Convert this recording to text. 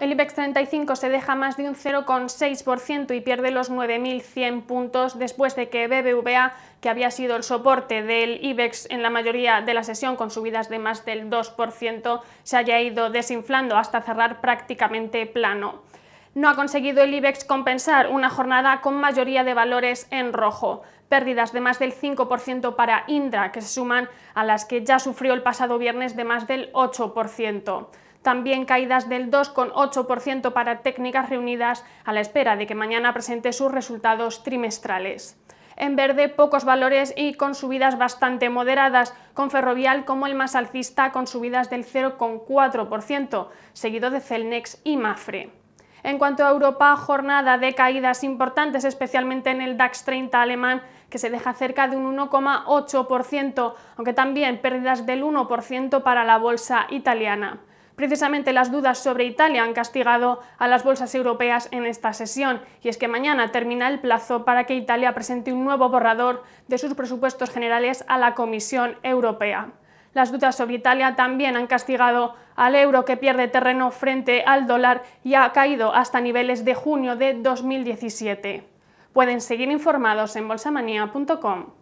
El IBEX 35 se deja más de un 0,6% y pierde los 9.100 puntos después de que BBVA, que había sido el soporte del IBEX en la mayoría de la sesión con subidas de más del 2%, se haya ido desinflando hasta cerrar prácticamente plano. No ha conseguido el IBEX compensar una jornada con mayoría de valores en rojo, pérdidas de más del 5% para Indra, que se suman a las que ya sufrió el pasado viernes de más del 8% también caídas del 2,8% para técnicas reunidas a la espera de que mañana presente sus resultados trimestrales. En verde, pocos valores y con subidas bastante moderadas, con Ferrovial como el más alcista con subidas del 0,4%, seguido de Celnex y Mafre. En cuanto a Europa, jornada de caídas importantes, especialmente en el DAX 30 alemán, que se deja cerca de un 1,8%, aunque también pérdidas del 1% para la bolsa italiana. Precisamente las dudas sobre Italia han castigado a las bolsas europeas en esta sesión, y es que mañana termina el plazo para que Italia presente un nuevo borrador de sus presupuestos generales a la Comisión Europea. Las dudas sobre Italia también han castigado al euro que pierde terreno frente al dólar y ha caído hasta niveles de junio de 2017. Pueden seguir informados en bolsamanía.com.